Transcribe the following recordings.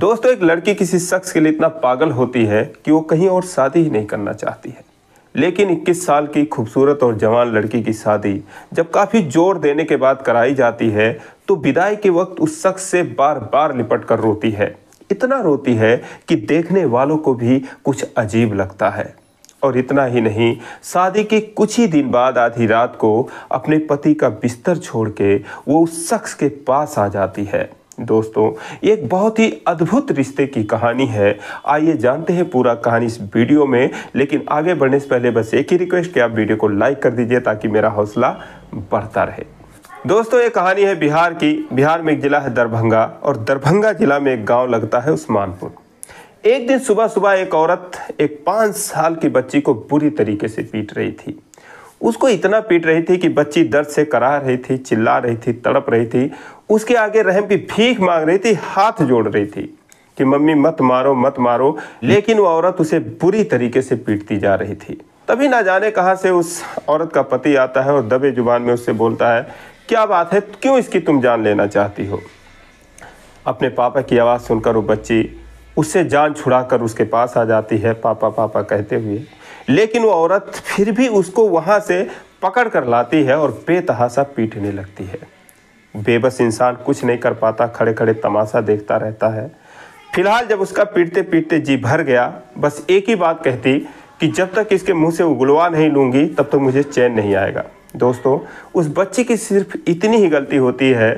दोस्तों एक लड़की किसी शख्स के लिए इतना पागल होती है कि वो कहीं और शादी ही नहीं करना चाहती है लेकिन 21 साल की खूबसूरत और जवान लड़की की शादी जब काफ़ी जोर देने के बाद कराई जाती है तो विदाई के वक्त उस शख्स से बार बार लिपट कर रोती है इतना रोती है कि देखने वालों को भी कुछ अजीब लगता है और इतना ही नहीं शादी के कुछ ही दिन बाद आधी रात को अपने पति का बिस्तर छोड़ के वो उस शख्स के पास आ जाती है दोस्तों ये एक बहुत ही अद्भुत रिश्ते की कहानी है आइए जानते हैं पूरा कहानी इस वीडियो में लेकिन आगे बढ़ने से पहले बस एक ही रिक्वेस्ट कि आप वीडियो को लाइक कर दीजिए ताकि मेरा हौसला बढ़ता रहे दोस्तों ये कहानी है बिहार की बिहार में एक जिला है दरभंगा और दरभंगा जिला में एक गाँव लगता है उस्मानपुर एक दिन सुबह सुबह एक औरत एक पाँच साल की बच्ची को बुरी तरीके से पीट रही थी उसको इतना पीट रही थी कि बच्ची दर्द से करा रही थी चिल्ला रही थी तड़प रही थी उसके आगे रहम की भीख मांग रही थी हाथ जोड़ रही थी कि मम्मी मत मारो मत मारो लेकिन वो औरत उसे बुरी तरीके से पीटती जा रही थी तभी ना जाने कहाँ से उस औरत का पति आता है और दबे जुबान में उससे बोलता है क्या बात है क्यों इसकी तुम जान लेना चाहती हो अपने पापा की आवाज़ सुनकर वो बच्ची उससे जान छुड़ाकर उसके पास आ जाती है पापा पापा कहते हुए लेकिन वो औरत फिर भी उसको वहाँ से पकड़ कर लाती है और बेतहासा पीटने लगती है बेबस इंसान कुछ नहीं कर पाता खड़े खड़े तमाशा देखता रहता है फिलहाल जब उसका पीटते पीटते जी भर गया बस एक ही बात कहती कि जब तक इसके मुंह से उगलवा नहीं लूँगी तब तक तो मुझे चैन नहीं आएगा दोस्तों उस बच्चे की सिर्फ इतनी ही गलती होती है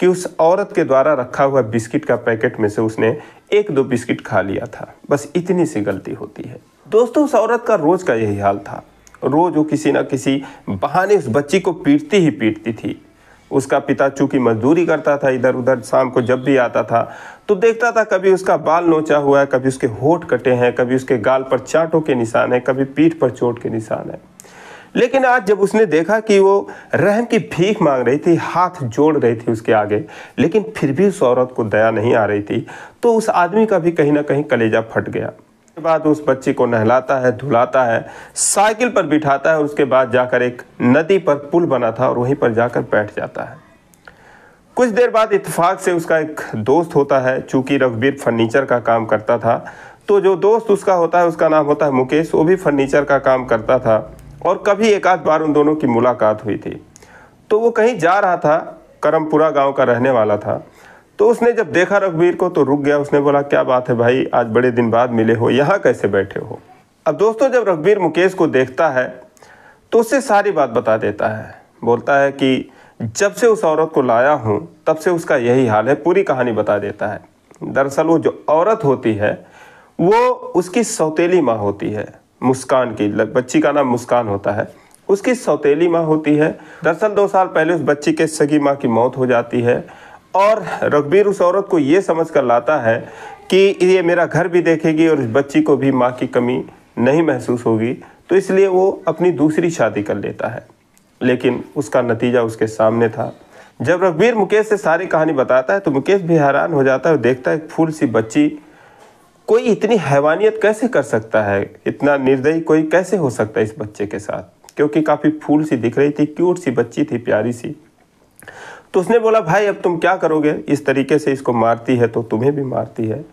कि उस औरत के द्वारा रखा हुआ बिस्किट का पैकेट में से उसने एक दो बिस्किट खा लिया था बस इतनी सी गलती होती है दोस्तों उस औरत का रोज़ का यही हाल था रोज़ वो किसी ना किसी बहाने उस बच्ची को पीटती ही पीटती थी उसका पिता चूंकि मजदूरी करता था इधर उधर शाम को जब भी आता था तो देखता था कभी उसका बाल नोचा हुआ है कभी उसके होठ कटे हैं कभी उसके गाल पर चाटों के निशान हैं कभी पीठ पर चोट के निशान हैं लेकिन आज जब उसने देखा कि वो रहम की भीख मांग रही थी हाथ जोड़ रही थी उसके आगे लेकिन फिर भी उस औरत को दया नहीं आ रही थी तो उस आदमी का भी कहीं ना कहीं कलेजा फट गया उसके बाद उस बच्ची को नहलाता है धुलाता है साइकिल पर बिठाता है उसके बाद जाकर एक नदी पर पुल बना था और वहीं पर जाकर बैठ जाता है कुछ देर बाद इतफाक से उसका एक दोस्त होता है चूंकि रघबीर फर्नीचर का काम करता था तो जो दोस्त उसका होता है उसका नाम होता है मुकेश वो भी फर्नीचर का काम करता था और कभी एक आध बार उन दोनों की मुलाकात हुई थी तो वो कहीं जा रहा था करमपुरा गांव का रहने वाला था तो उसने जब देखा रघुवीर को तो रुक गया उसने बोला क्या बात है भाई आज बड़े दिन बाद मिले हो यहाँ कैसे बैठे हो अब दोस्तों जब रघुवीर मुकेश को देखता है तो उससे सारी बात बता देता है बोलता है कि जब से उस औरत को लाया हूँ तब से उसका यही हाल है पूरी कहानी बता देता है दरअसल वो जो औरत होती है वो उसकी सौतेली माँ होती है मुस्कान की बच्ची का नाम मुस्कान होता है उसकी सौतेली माँ होती है दरअसल दो साल पहले उस बच्ची के सगी माँ की मौत हो जाती है और रघबीर उस औरत को ये समझ कर लाता है कि ये मेरा घर भी देखेगी और इस बच्ची को भी माँ की कमी नहीं महसूस होगी तो इसलिए वो अपनी दूसरी शादी कर लेता है लेकिन उसका नतीजा उसके सामने था जब रघबीर मुकेश से सारी कहानी बताता है तो मुकेश भी हैरान हो जाता है और देखता है फूल सी बच्ची कोई इतनी हैवानियत कैसे कर सकता है इतना निर्दयी कोई कैसे हो सकता है इस बच्चे के साथ क्योंकि काफ़ी फूल सी दिख रही थी क्यूट सी बच्ची थी प्यारी सी तो उसने बोला भाई अब तुम क्या करोगे इस तरीके से इसको मारती है तो तुम्हें भी मारती है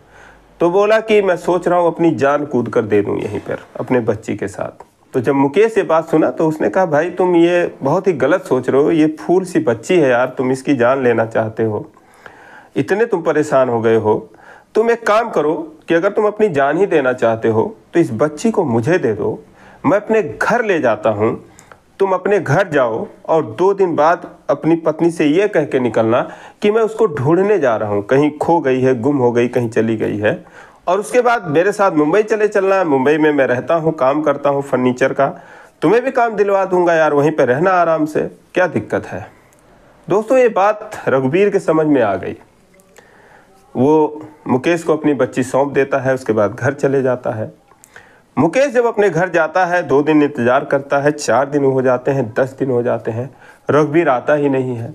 तो बोला कि मैं सोच रहा हूँ अपनी जान कूद कर दे दूँ यहीं पर अपने बच्ची के साथ तो जब मुकेश ये बात सुना तो उसने कहा भाई तुम ये बहुत ही गलत सोच रहे हो ये फूल सी बच्ची है यार तुम इसकी जान लेना चाहते हो इतने तुम परेशान हो गए हो तुम एक काम करो कि अगर तुम अपनी जान ही देना चाहते हो तो इस बच्ची को मुझे दे दो मैं अपने घर ले जाता हूँ तुम अपने घर जाओ और दो दिन बाद अपनी पत्नी से यह कह के निकलना कि मैं उसको ढूंढने जा रहा हूँ कहीं खो गई है गुम हो गई कहीं चली गई है और उसके बाद मेरे साथ मुंबई चले चलना है मुंबई में मैं रहता हूँ काम करता हूँ फर्नीचर का तुम्हें भी काम दिलवा दूंगा यार वहीं पर रहना आराम से क्या दिक्कत है दोस्तों ये बात रघुबीर के समझ में आ गई वो मुकेश को अपनी बच्ची सौंप देता है उसके बाद घर चले जाता है मुकेश जब अपने घर जाता है दो दिन इंतजार करता है चार दिन हो जाते हैं दस दिन हो जाते हैं रघुवीर आता ही नहीं है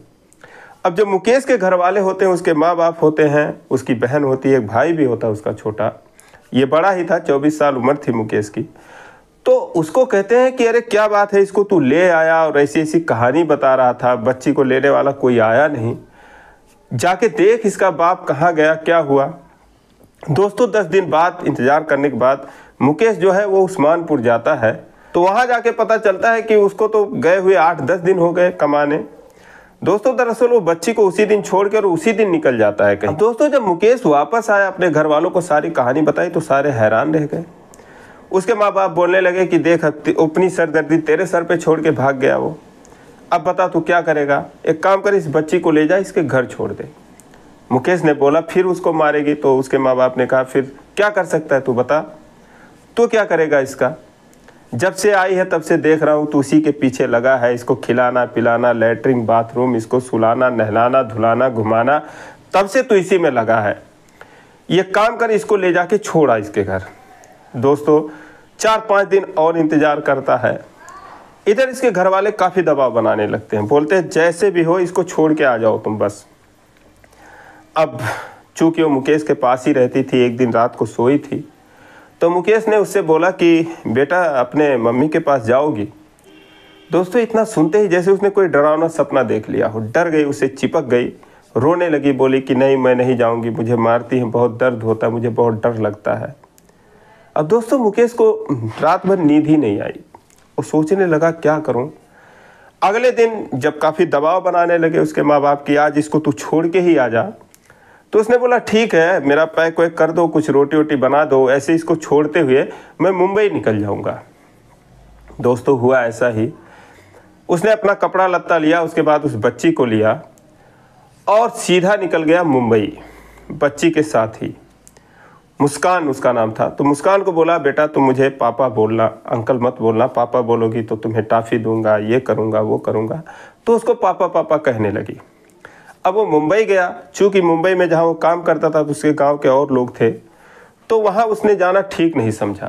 अब जब मुकेश के घर वाले होते हैं उसके माँ बाप होते हैं उसकी बहन होती है एक भाई भी होता है उसका छोटा ये बड़ा ही था चौबीस साल उम्र थी मुकेश की तो उसको कहते हैं कि अरे क्या बात है इसको तू ले आया और ऐसी ऐसी कहानी बता रहा था बच्ची को लेने वाला कोई आया नहीं जाके देख इसका बाप कहाँ गया क्या हुआ दोस्तों दस दिन बाद इंतज़ार करने के बाद मुकेश जो है वो उस्मानपुर जाता है तो वहाँ जाके पता चलता है कि उसको तो गए हुए आठ दस दिन हो गए कमाने दोस्तों दरअसल वो बच्ची को उसी दिन छोड़कर उसी दिन निकल जाता है कहीं दोस्तों जब मुकेश वापस आया अपने घर वालों को सारी कहानी बताई तो सारे हैरान रह गए उसके माँ बाप बोलने लगे कि देख अपनी सरदर्दी तेरे सर पे छोड़ के भाग गया वो अब बता तू क्या करेगा एक काम कर इस बच्ची को ले जा इसके घर छोड़ दे मुकेश ने बोला फिर उसको मारेगी तो उसके माँ बाप ने कहा फिर क्या कर सकता है तू बता तो क्या करेगा इसका जब से आई है तब से देख रहा हूँ तो उसी के पीछे लगा है इसको खिलाना पिलाना लेटरिन बाथरूम इसको सुलाना नहलाना धुलाना घुमाना तब से तो इसी में लगा है ये काम कर इसको ले जाके छोड़ा इसके घर दोस्तों चार पाँच दिन और इंतज़ार करता है इधर इसके घर वाले काफ़ी दबाव बनाने लगते हैं बोलते हैं जैसे भी हो इसको छोड़ के आ जाओ तुम बस अब चूंकि वो मुकेश के पास ही रहती थी एक दिन रात को सोई थी तो मुकेश ने उससे बोला कि बेटा अपने मम्मी के पास जाओगी दोस्तों इतना सुनते ही जैसे उसने कोई डरावना सपना देख लिया हो डर गई उसे चिपक गई रोने लगी बोली कि नहीं मैं नहीं जाऊंगी मुझे मारती है बहुत दर्द होता है मुझे बहुत डर लगता है अब दोस्तों मुकेश को रात भर नींद ही नहीं आई और सोचने लगा क्या करूं अगले दिन जब काफ़ी दबाव बनाने लगे उसके माँ बाप की आज इसको तू छोड़ के ही आ जा तो उसने बोला ठीक है मेरा पैक वैक कर दो कुछ रोटी वोटी बना दो ऐसे इसको छोड़ते हुए मैं मुंबई निकल जाऊँगा दोस्तों हुआ ऐसा ही उसने अपना कपड़ा लत्ता लिया उसके बाद उस बच्ची को लिया और सीधा निकल गया मुंबई बच्ची के साथ ही मुस्कान उसका नाम था तो मुस्कान को बोला बेटा तुम मुझे पापा बोलना अंकल मत बोलना पापा बोलोगी तो तुम्हें टाफ़ी दूंगा ये करूँगा वो करूँगा तो उसको पापा पापा कहने लगी अब वो मुंबई गया चूँकि मुंबई में जहाँ वो काम करता था तो उसके गाँव के और लोग थे तो वहाँ उसने जाना ठीक नहीं समझा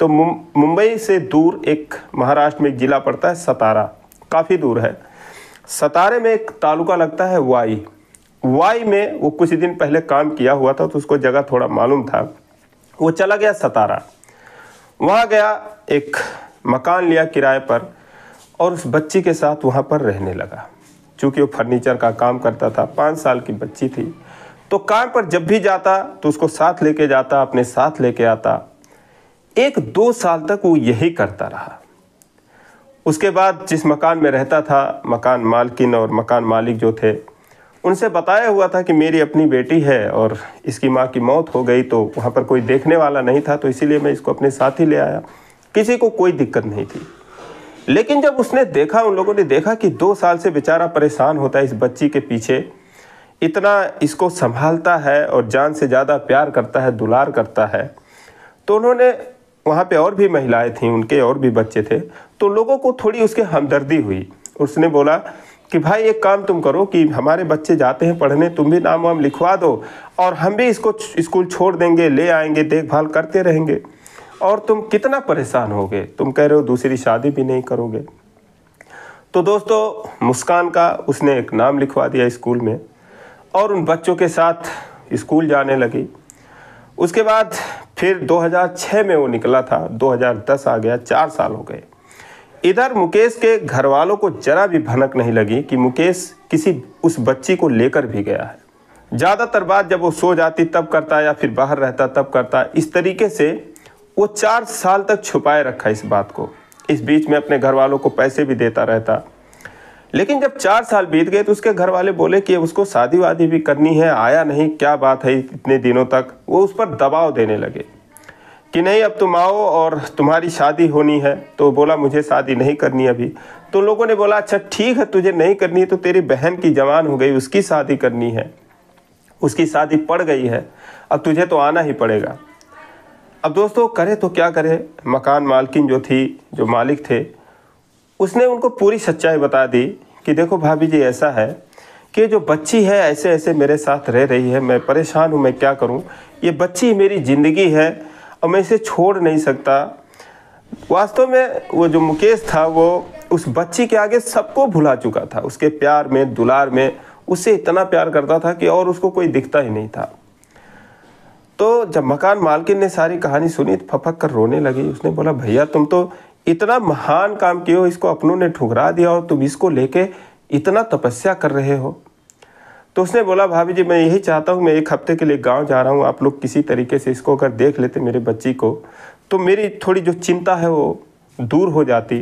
तो मुंबई से दूर एक महाराष्ट्र में एक ज़िला पड़ता है सतारा काफ़ी दूर है सतारे में एक तालुका लगता है वाई वाई में वो कुछ दिन पहले काम किया हुआ था तो उसको जगह थोड़ा मालूम था वो चला गया सतारा वहाँ गया एक मकान लिया किराए पर और उस बच्ची के साथ वहाँ पर रहने लगा चूँकि वो फर्नीचर का काम करता था पाँच साल की बच्ची थी तो कार पर जब भी जाता तो उसको साथ लेके जाता अपने साथ लेके आता एक दो साल तक वो यही करता रहा उसके बाद जिस मकान में रहता था मकान मालकिन और मकान मालिक जो थे उनसे बताया हुआ था कि मेरी अपनी बेटी है और इसकी माँ की मौत हो गई तो वहाँ पर कोई देखने वाला नहीं था तो इसीलिए मैं इसको अपने साथ ही ले आया किसी को कोई दिक्कत नहीं थी लेकिन जब उसने देखा उन लोगों ने देखा कि दो साल से बेचारा परेशान होता है इस बच्ची के पीछे इतना इसको संभालता है और जान से ज़्यादा प्यार करता है दुलार करता है तो उन्होंने वहाँ पे और भी महिलाएं थीं उनके और भी बच्चे थे तो लोगों को थोड़ी उसके हमदर्दी हुई उसने बोला कि भाई एक काम तुम करो कि हमारे बच्चे जाते हैं पढ़ने तुम भी नाम वाम लिखवा दो और हम भी इसको स्कूल छोड़ देंगे ले आएंगे देखभाल करते रहेंगे और तुम कितना परेशान होगे तुम कह रहे हो दूसरी शादी भी नहीं करोगे तो दोस्तों मुस्कान का उसने एक नाम लिखवा दिया स्कूल में और उन बच्चों के साथ स्कूल जाने लगी उसके बाद फिर 2006 में वो निकला था 2010 आ गया चार साल हो गए इधर मुकेश के घर वालों को जरा भी भनक नहीं लगी कि मुकेश किसी उस बच्ची को लेकर भी गया है ज़्यादातर बात जब वो सो जाती तब करता या फिर बाहर रहता तब करता इस तरीके से वो चार साल तक छुपाए रखा इस बात को इस बीच में अपने घर वालों को पैसे भी देता रहता लेकिन जब चार साल बीत गए तो उसके घर वाले बोले कि उसको शादी वादी भी करनी है आया नहीं क्या बात है इतने दिनों तक वो उस पर दबाव देने लगे कि नहीं अब तुम आओ और तुम्हारी शादी होनी है तो बोला मुझे शादी नहीं करनी अभी तो लोगों ने बोला अच्छा ठीक है तुझे नहीं करनी है तो तेरी बहन की जवान हो गई उसकी शादी करनी है उसकी शादी पड़ गई है अब तुझे तो आना ही पड़ेगा अब दोस्तों करे तो क्या करे मकान मालकिन जो थी जो मालिक थे उसने उनको पूरी सच्चाई बता दी कि देखो भाभी जी ऐसा है कि जो बच्ची है ऐसे ऐसे मेरे साथ रह रही है मैं परेशान हूँ मैं क्या करूँ ये बच्ची मेरी ज़िंदगी है और मैं इसे छोड़ नहीं सकता वास्तव में वो जो मुकेश था वो उस बच्ची के आगे सबको भुला चुका था उसके प्यार में दुलार में उससे इतना प्यार करता था कि और उसको कोई दिखता ही नहीं था तो जब मकान मालकिन ने सारी कहानी सुनी तो फपक कर रोने लगी उसने बोला भैया तुम तो इतना महान काम किए हो इसको अपनों ने ठुकरा दिया और तुम इसको लेके इतना तपस्या कर रहे हो तो उसने बोला भाभी जी मैं यही चाहता हूँ मैं एक हफ्ते के लिए गांव जा रहा हूँ आप लोग किसी तरीके से इसको अगर देख लेते मेरे बच्ची को तो मेरी थोड़ी जो चिंता है वो दूर हो जाती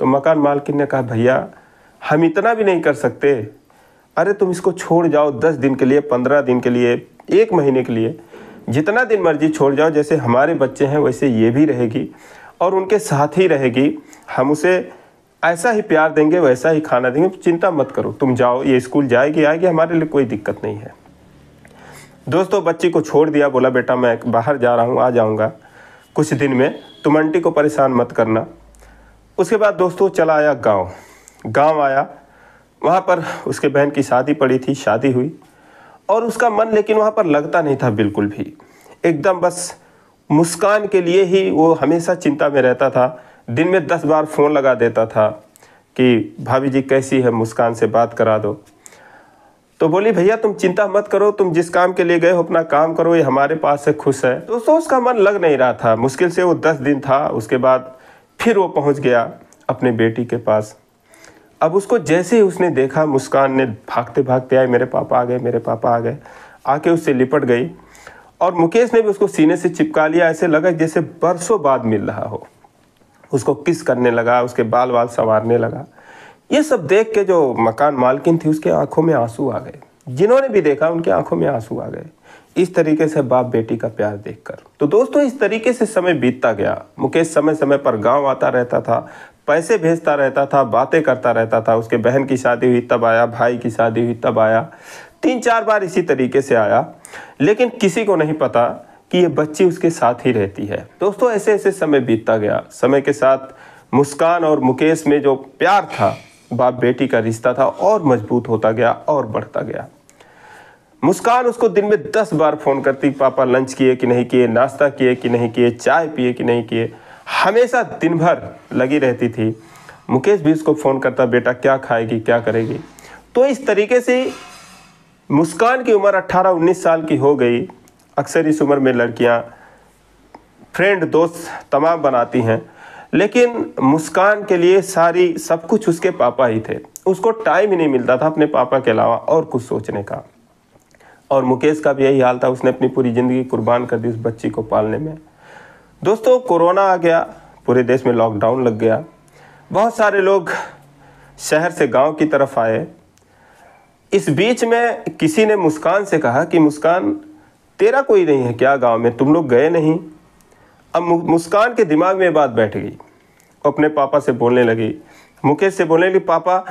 तो मकान मालकिन ने कहा भैया हम इतना भी नहीं कर सकते अरे तुम इसको छोड़ जाओ दस दिन के लिए पंद्रह दिन के लिए एक महीने के लिए जितना दिन मर्जी छोड़ जाओ जैसे हमारे बच्चे हैं वैसे ये भी रहेगी और उनके साथ ही रहेगी हम उसे ऐसा ही प्यार देंगे वैसा ही खाना देंगे चिंता मत करो तुम जाओ ये स्कूल जाएगी आएगी हमारे लिए कोई दिक्कत नहीं है दोस्तों बच्ची को छोड़ दिया बोला बेटा मैं बाहर जा रहा हूँ आ जाऊँगा कुछ दिन में तुम आंटी को परेशान मत करना उसके बाद दोस्तों चला आया गांव गांव आया वहाँ पर उसके बहन की शादी पड़ी थी शादी हुई और उसका मन लेकिन वहाँ पर लगता नहीं था बिल्कुल भी एकदम बस मुस्कान के लिए ही वो हमेशा चिंता में रहता था दिन में दस बार फ़ोन लगा देता था कि भाभी जी कैसी है मुस्कान से बात करा दो तो बोली भैया तुम चिंता मत करो तुम जिस काम के लिए गए हो अपना काम करो ये हमारे पास से खुश है दोस्तों तो उसका मन लग नहीं रहा था मुश्किल से वो दस दिन था उसके बाद फिर वो पहुंच गया अपने बेटी के पास अब उसको जैसे ही उसने देखा मुस्कान ने भागते भागते आए मेरे पापा आ गए मेरे पापा आ गए आके उससे लिपट गई और मुकेश ने भी उसको सीने से चिपका लिया ऐसे लगा जैसे बरसों बाद मिल रहा हो उसको किस करने लगा उसके बाल बाल संवारने लगा ये सब देख के जो मकान मालकिन थी उसके आंखों में आंसू आ गए जिन्होंने भी देखा उनके आंखों में आंसू आ गए इस तरीके से बाप बेटी का प्यार देखकर तो दोस्तों इस तरीके से समय बीतता गया मुकेश समय समय पर गांव आता रहता था पैसे भेजता रहता था बातें करता रहता था उसके बहन की शादी हुई तब आया भाई की शादी हुई तब आया तीन चार बार इसी तरीके से आया लेकिन किसी को नहीं पता कि ये बच्ची उसके साथ ही रहती है दोस्तों ऐसे ऐसे समय बीतता गया समय के साथ मुस्कान और मुकेश में जो प्यार था बाप बेटी का रिश्ता था और मजबूत होता गया और बढ़ता गया मुस्कान उसको दिन में दस बार फ़ोन करती पापा लंच किए कि नहीं किए नाश्ता किए कि नहीं किए चाय पिए कि नहीं किए हमेशा दिन भर लगी रहती थी मुकेश भी उसको फ़ोन करता बेटा क्या खाएगी क्या करेगी तो इस तरीके से मुस्कान की उम्र 18-19 साल की हो गई अक्सर इस उम्र में लड़कियां फ्रेंड दोस्त तमाम बनाती हैं लेकिन मुस्कान के लिए सारी सब कुछ उसके पापा ही थे उसको टाइम ही नहीं मिलता था अपने पापा के अलावा और कुछ सोचने का और मुकेश का भी यही हाल था उसने अपनी पूरी ज़िंदगी कुर्बान कर दी उस बच्ची को पालने में दोस्तों कोरोना आ गया पूरे देश में लॉकडाउन लग गया बहुत सारे लोग शहर से गांव की तरफ आए इस बीच में किसी ने मुस्कान से कहा कि मुस्कान तेरा कोई नहीं है क्या गांव में तुम लोग गए नहीं अब मुस्कान के दिमाग में बात बैठ गई अपने पापा से बोलने लगी मुकेश से बोलने लगी पापा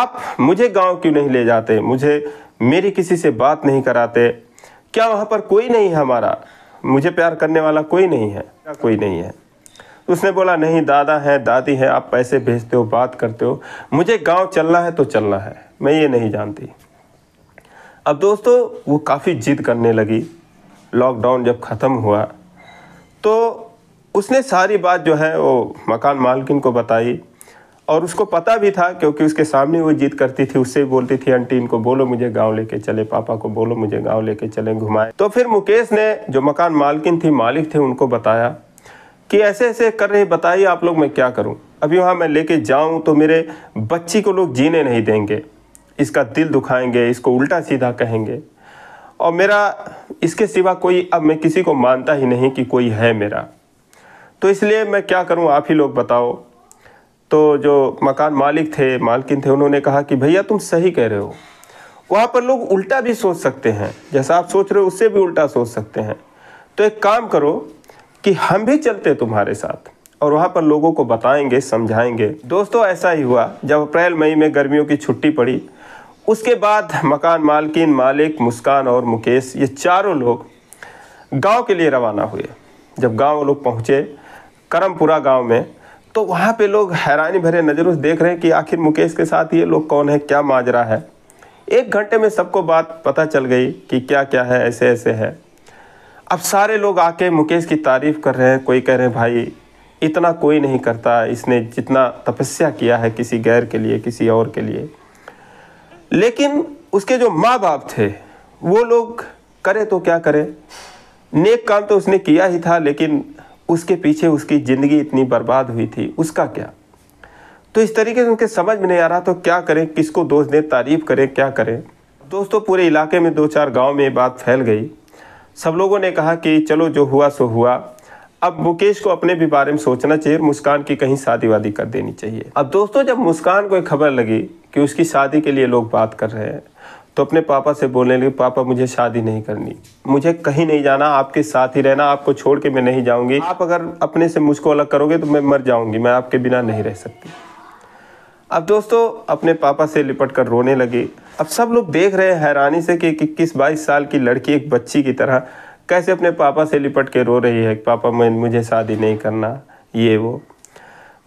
आप मुझे गांव क्यों नहीं ले जाते मुझे मेरी किसी से बात नहीं कराते क्या वहाँ पर कोई नहीं है हमारा मुझे प्यार करने वाला कोई नहीं है कोई नहीं है उसने बोला नहीं दादा है दादी है आप पैसे भेजते हो बात करते हो मुझे गांव चलना है तो चलना है मैं ये नहीं जानती अब दोस्तों वो काफ़ी जिद करने लगी लॉकडाउन जब ख़त्म हुआ तो उसने सारी बात जो है वो मकान मालकिन को बताई और उसको पता भी था क्योंकि उसके सामने वो जीत करती थी उससे बोलती थी आंटी इनको बोलो मुझे गांव लेके चले पापा को बोलो मुझे गांव लेके चले घुमाए तो फिर मुकेश ने जो मकान मालकिन थी मालिक थे उनको बताया कि ऐसे ऐसे कर रहे बताइए आप लोग मैं क्या करूं अभी वहाँ मैं लेके जाऊं तो मेरे बच्ची को लोग जीने नहीं देंगे इसका दिल दुखाएंगे इसको उल्टा सीधा कहेंगे और मेरा इसके सिवा कोई अब मैं किसी को मानता ही नहीं कि कोई है मेरा तो इसलिए मैं क्या करूं आप ही लोग बताओ तो जो मकान मालिक थे मालकिन थे उन्होंने कहा कि भैया तुम सही कह रहे हो वहाँ पर लोग उल्टा भी सोच सकते हैं जैसा आप सोच रहे हो उससे भी उल्टा सोच सकते हैं तो एक काम करो कि हम भी चलते तुम्हारे साथ और वहाँ पर लोगों को बताएंगे समझाएंगे दोस्तों ऐसा ही हुआ जब अप्रैल मई में गर्मियों की छुट्टी पड़ी उसके बाद मकान मालकिन मालिक मुस्कान और मुकेश ये चारों लोग गांव के लिए रवाना हुए जब गांव लोग पहुँचे करमपुरा गांव में तो वहाँ पे लोग हैरानी भरे नज़रों से देख रहे हैं कि आखिर मुकेश के साथ ये लोग कौन है क्या माजरा है एक घंटे में सबको बात पता चल गई कि क्या क्या है ऐसे ऐसे है अब सारे लोग आके मुकेश की तारीफ़ कर रहे हैं कोई कह रहे हैं भाई इतना कोई नहीं करता इसने जितना तपस्या किया है किसी गैर के लिए किसी और के लिए लेकिन उसके जो माँ बाप थे वो लोग करे तो क्या करें नेक काम तो उसने किया ही था लेकिन उसके पीछे उसकी ज़िंदगी इतनी बर्बाद हुई थी उसका क्या तो इस तरीके से उनके समझ में नहीं आ रहा तो क्या करें किसको दोष दें तारीफ़ करें क्या करें दोस्तों पूरे इलाके में दो चार गांव में बात फैल गई सब लोगों ने कहा कि चलो जो हुआ सो हुआ अब मुकेश को अपने भी बारे में सोचना चाहिए मुस्कान की कहीं शादी वादी कर देनी चाहिए अब दोस्तों जब मुस्कान को एक खबर लगी कि उसकी शादी के लिए लोग बात कर रहे हैं तो अपने पापा से बोलने लगी पापा मुझे शादी नहीं करनी मुझे कहीं नहीं जाना आपके साथ ही रहना आपको छोड़ के मैं नहीं जाऊंगी आप अगर अपने से मुझको अलग करोगे तो मैं मर जाऊंगी मैं आपके बिना नहीं रह सकती अब दोस्तों अपने पापा से लिपट कर रोने लगे अब सब लोग देख रहे हैं हैरानी से कि इक्कीस बाईस साल की लड़की एक बच्ची की तरह कैसे अपने पापा से लिपट के रो रही है पापा मैं मुझे शादी नहीं करना ये वो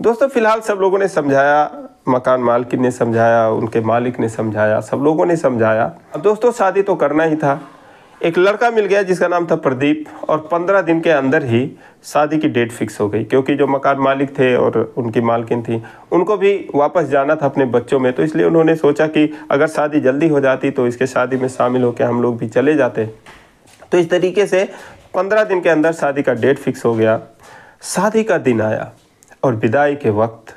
दोस्तों फिलहाल सब लोगों ने समझाया मकान मालकिन ने समझाया उनके मालिक ने समझाया सब लोगों ने समझाया अब दोस्तों शादी तो करना ही था एक लड़का मिल गया जिसका नाम था प्रदीप और पंद्रह दिन के अंदर ही शादी की डेट फिक्स हो गई क्योंकि जो मकान मालिक थे और उनकी मालकिन थी उनको भी वापस जाना था अपने बच्चों में तो इसलिए उन्होंने सोचा कि अगर शादी जल्दी हो जाती तो इसके शादी में शामिल होकर हम लोग भी चले जाते तो इस तरीके से पंद्रह दिन के अंदर शादी का डेट फिक्स हो गया शादी का दिन आया और विदाई के वक्त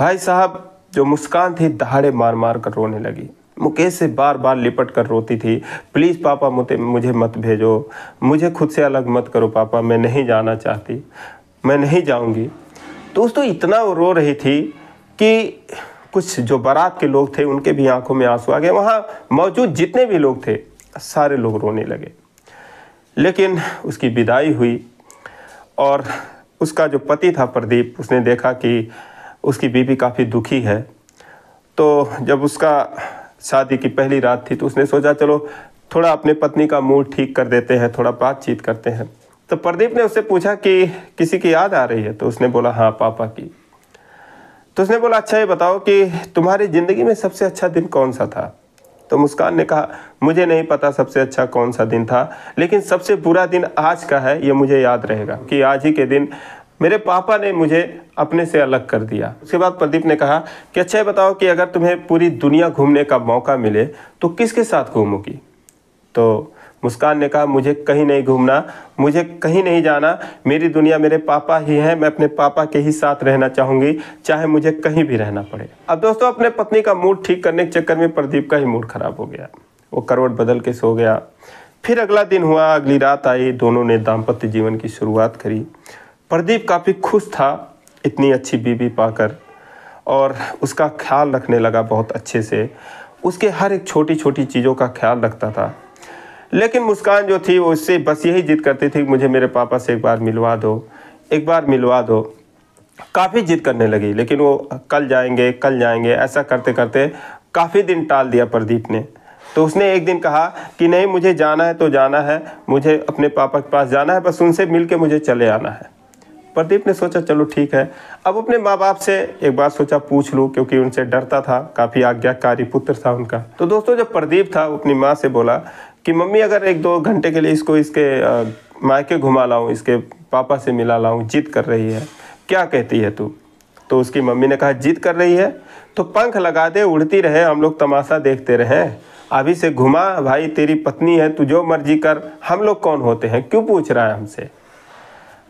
भाई साहब जो मुस्कान थी दहाड़े मार मार कर रोने लगी मुकेश से बार बार लिपट कर रोती थी प्लीज़ पापा मुझे मुझे मत भेजो मुझे खुद से अलग मत करो पापा मैं नहीं जाना चाहती मैं नहीं जाऊंगी दोस्तों इतना वो रो रही थी कि कुछ जो बारात के लोग थे उनके भी आंखों में आंसू आ गए वहाँ मौजूद जितने भी लोग थे सारे लोग रोने लगे लेकिन उसकी विदाई हुई और उसका जो पति था प्रदीप उसने देखा कि उसकी बीवी काफ़ी दुखी है तो जब उसका शादी की पहली रात थी तो उसने सोचा चलो थोड़ा अपने पत्नी का मूड ठीक कर देते हैं थोड़ा बातचीत करते हैं तो प्रदीप ने उससे पूछा कि किसी की याद आ रही है तो उसने बोला हाँ पापा की तो उसने बोला अच्छा ये बताओ कि तुम्हारी ज़िंदगी में सबसे अच्छा दिन कौन सा था तो मुस्कान ने कहा मुझे नहीं पता सबसे अच्छा कौन सा दिन था लेकिन सबसे बुरा दिन आज का है ये मुझे याद रहेगा कि आज ही के दिन मेरे पापा ने मुझे अपने से अलग कर दिया उसके बाद प्रदीप ने कहा कि अच्छा बताओ कि अगर तुम्हें पूरी दुनिया घूमने का मौका मिले तो किसके साथ घूमोगी तो मुस्कान ने कहा मुझे कहीं नहीं घूमना मुझे कहीं नहीं जाना मेरी दुनिया मेरे पापा ही है मैं अपने पापा के ही साथ रहना चाहूँगी चाहे मुझे कहीं भी रहना पड़े अब दोस्तों अपने पत्नी का मूड ठीक करने के चक्कर में प्रदीप का ही मूड खराब हो गया वो करवट बदल के सो गया फिर अगला दिन हुआ अगली रात आई दोनों ने दाम्पत्य जीवन की शुरुआत करी प्रदीप काफ़ी खुश था इतनी अच्छी बीवी पाकर और उसका ख्याल रखने लगा बहुत अच्छे से उसके हर एक छोटी छोटी चीज़ों का ख्याल रखता था लेकिन मुस्कान जो थी वो उससे बस यही जिद करती थी कि मुझे मेरे पापा से एक बार मिलवा दो एक बार मिलवा दो काफ़ी जिद करने लगी लेकिन वो कल जाएंगे कल जाएंगे ऐसा करते करते काफ़ी दिन टाल दिया प्रदीप ने तो उसने एक दिन कहा कि नहीं मुझे जाना है तो जाना है मुझे अपने पापा के पास जाना है बस उनसे मिल के मुझे चले आना है प्रदीप ने सोचा चलो ठीक है अब अपने माँ बाप से एक बार सोचा पूछ लूँ क्योंकि उनसे डरता था काफ़ी आज्ञाकारी पुत्र था उनका तो दोस्तों जब प्रदीप था अपनी माँ से बोला कि मम्मी अगर एक दो घंटे के लिए इसको इसके मायके घुमा लाऊँ इसके पापा से मिला लाऊँ जिद कर रही है क्या कहती है तू तो उसकी मम्मी ने कहा जिद कर रही है तो पंख लगा दे उड़ती रहे हम लोग तमाशा देखते रहें अभी से घुमा भाई तेरी पत्नी है तू जो मर्जी कर हम लोग कौन होते हैं क्यों पूछ रहा है हमसे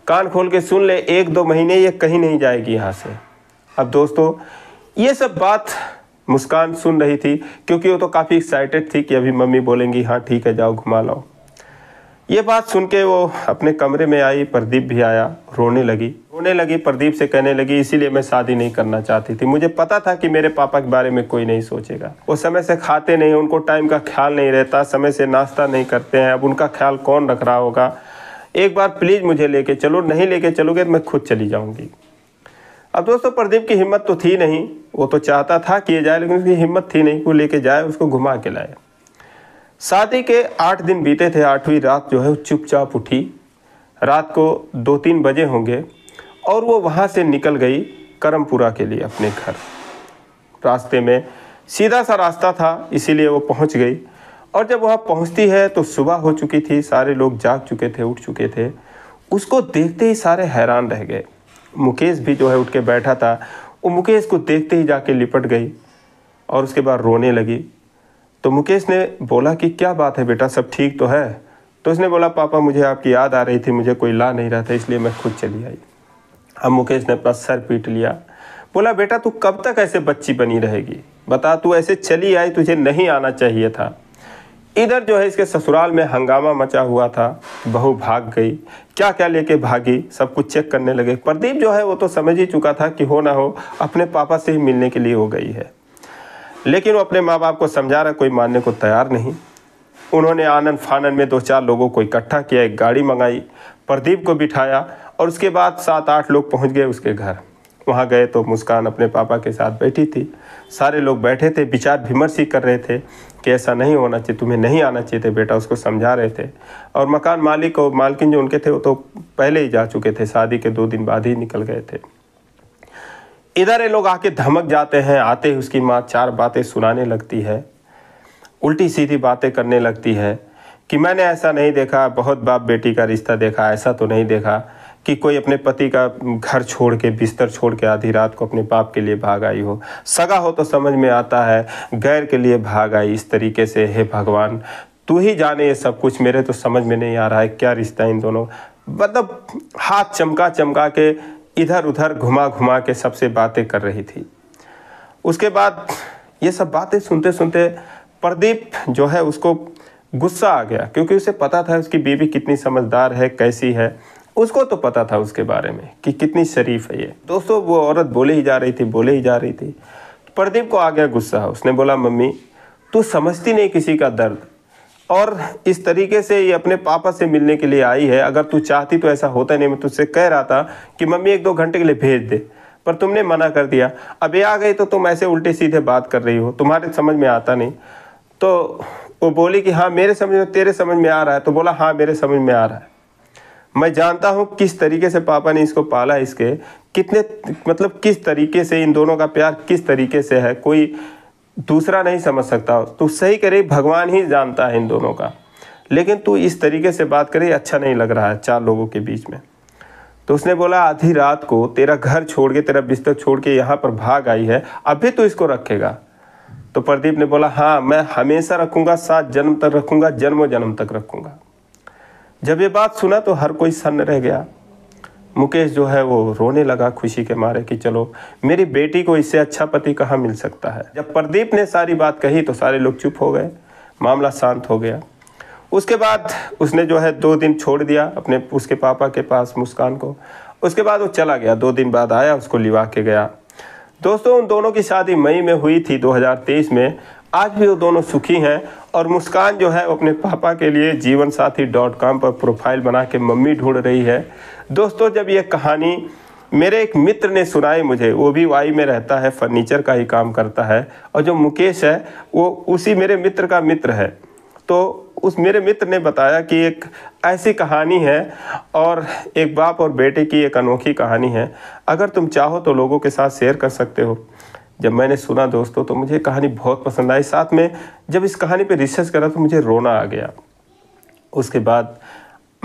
कान खोल के सुन ले एक दो महीने ये कहीं नहीं जाएगी यहाँ से अब दोस्तों ये सब बात मुस्कान सुन रही थी क्योंकि वो तो काफ़ी एक्साइटेड थी कि अभी मम्मी बोलेंगी हाँ ठीक है जाओ घुमा लाओ ये बात सुन के वो अपने कमरे में आई प्रदीप भी आया रोने लगी रोने लगी प्रदीप से कहने लगी इसीलिए मैं शादी नहीं करना चाहती थी मुझे पता था कि मेरे पापा के बारे में कोई नहीं सोचेगा वो समय से खाते नहीं उनको टाइम का ख्याल नहीं रहता समय से नाश्ता नहीं करते हैं अब उनका ख्याल कौन रख रहा होगा एक बार प्लीज़ मुझे लेके चलो नहीं लेके चलोगे तो मैं खुद चली जाऊँगी अब दोस्तों प्रदीप की हिम्मत तो थी नहीं वो तो चाहता था किए जाए लेकिन उसकी हिम्मत थी नहीं वो लेके जाए उसको घुमा के लाए शादी के आठ दिन बीते थे आठवीं रात जो है चुपचाप उठी रात को दो तीन बजे होंगे और वो वहाँ से निकल गई करमपुरा के लिए अपने घर रास्ते में सीधा सा रास्ता था इसीलिए वो पहुँच गई और जब वह पहुंचती है तो सुबह हो चुकी थी सारे लोग जाग चुके थे उठ चुके थे उसको देखते ही सारे हैरान रह गए मुकेश भी जो है उठ के बैठा था वो मुकेश को देखते ही जाके लिपट गई और उसके बाद रोने लगी तो मुकेश ने बोला कि क्या बात है बेटा सब ठीक तो है तो उसने बोला पापा मुझे आपकी याद आ रही थी मुझे कोई ला नहीं रहा था इसलिए मैं खुद चली आई अब मुकेश ने अपना सर पीट लिया बोला बेटा तू कब तक ऐसे बच्ची बनी रहेगी बता तू ऐसे चली आई तुझे नहीं आना चाहिए था इधर जो है इसके ससुराल में हंगामा मचा हुआ था बहू भाग गई क्या क्या लेके भागी सब कुछ चेक करने लगे प्रदीप जो है वो तो समझ ही चुका था कि हो ना हो अपने पापा से ही मिलने के लिए हो गई है लेकिन वो अपने माँ बाप को समझा रहा कोई मानने को तैयार नहीं उन्होंने आनंद फानन में दो चार लोगों को इकट्ठा किया एक गाड़ी मंगाई प्रदीप को बिठाया और उसके बाद सात आठ लोग पहुँच गए उसके घर वहाँ गए तो मुस्कान अपने पापा के साथ बैठी थी सारे लोग बैठे थे विचार विमर्श ही कर रहे थे कि ऐसा नहीं होना चाहिए तुम्हें नहीं आना चाहिए थे बेटा उसको समझा रहे थे और मकान मालिक और मालकिन जो उनके थे वो तो पहले ही जा चुके थे शादी के दो दिन बाद ही निकल गए थे इधर ये लोग आके धमक जाते हैं आते ही उसकी माँ चार बातें सुनाने लगती है उल्टी सीधी बातें करने लगती है कि मैंने ऐसा नहीं देखा बहुत बाप बेटी का रिश्ता देखा ऐसा तो नहीं देखा कि कोई अपने पति का घर छोड़ के बिस्तर छोड़ के आधी रात को अपने बाप के लिए भाग आई हो सगा हो तो समझ में आता है गैर के लिए भाग आई इस तरीके से हे भगवान तू ही जाने ये सब कुछ मेरे तो समझ में नहीं आ रहा है क्या रिश्ता इन दोनों मतलब हाथ चमका चमका के इधर उधर घुमा घुमा के सबसे बातें कर रही थी उसके बाद ये सब बातें सुनते सुनते प्रदीप जो है उसको गुस्सा आ गया क्योंकि उसे पता था उसकी बीवी कितनी समझदार है कैसी है उसको तो पता था उसके बारे में कि कितनी शरीफ है ये दोस्तों वो औरत बोले ही जा रही थी बोले ही जा रही थी प्रदीप को आ गया गुस्सा उसने बोला मम्मी तू समझती नहीं किसी का दर्द और इस तरीके से ये अपने पापा से मिलने के लिए आई है अगर तू चाहती तो ऐसा होता नहीं मैं तुझसे कह रहा था कि मम्मी एक दो घंटे के लिए भेज दे पर तुमने मना कर दिया अब ये आ गई तो तुम ऐसे उल्टे सीधे बात कर रही हो तुम्हारे समझ में आता नहीं तो वो बोली कि हाँ मेरे समझ में तेरे समझ में आ रहा है तो बोला हाँ मेरे समझ में आ रहा है मैं जानता हूँ किस तरीके से पापा ने इसको पाला इसके कितने मतलब किस तरीके से इन दोनों का प्यार किस तरीके से है कोई दूसरा नहीं समझ सकता तो सही करे भगवान ही जानता है इन दोनों का लेकिन तू इस तरीके से बात करे अच्छा नहीं लग रहा है चार लोगों के बीच में तो उसने बोला आधी रात को तेरा घर छोड़ के तेरा बिस्तर छोड़ के यहाँ पर भाग आई है अभी तो इसको रखेगा तो प्रदीप ने बोला हाँ मैं हमेशा रखूँगा सात जन्म तक रखूँगा जन्मों जन्म तक रखूँगा जब ये बात सुना तो हर कोई सन्न रह गया मुकेश जो है वो रोने लगा खुशी के मारे कि चलो मेरी बेटी को इससे अच्छा पति कहाँ मिल सकता है जब प्रदीप ने सारी बात कही तो सारे लोग चुप हो गए मामला शांत हो गया उसके बाद उसने जो है दो दिन छोड़ दिया अपने उसके पापा के पास मुस्कान को उसके बाद वो चला गया दो दिन बाद आया उसको लिवा के गया दोस्तों उन दोनों की शादी मई में हुई थी 2023 में आज भी वो दोनों सुखी हैं और मुस्कान जो है वो अपने पापा के लिए जीवन साथी डॉट कॉम पर प्रोफाइल बना के मम्मी ढूंढ रही है दोस्तों जब ये कहानी मेरे एक मित्र ने सुनाई मुझे वो भी वाई में रहता है फर्नीचर का ही काम करता है और जो मुकेश है वो उसी मेरे मित्र का मित्र है तो उस मेरे मित्र ने बताया कि एक ऐसी कहानी है और एक बाप और बेटे की एक अनोखी कहानी है अगर तुम चाहो तो लोगों के साथ शेयर कर सकते हो जब मैंने सुना दोस्तों तो मुझे कहानी बहुत पसंद आई साथ में जब इस कहानी पर रिसर्च करा तो मुझे रोना आ गया उसके बाद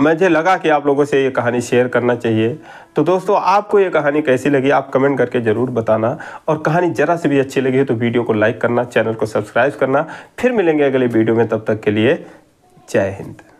मुझे लगा कि आप लोगों से ये कहानी शेयर करना चाहिए तो दोस्तों आपको ये कहानी कैसी लगी आप कमेंट करके ज़रूर बताना और कहानी ज़रा से भी अच्छी लगी हो तो वीडियो को लाइक करना चैनल को सब्सक्राइब करना फिर मिलेंगे अगले वीडियो में तब तक के लिए जय हिंद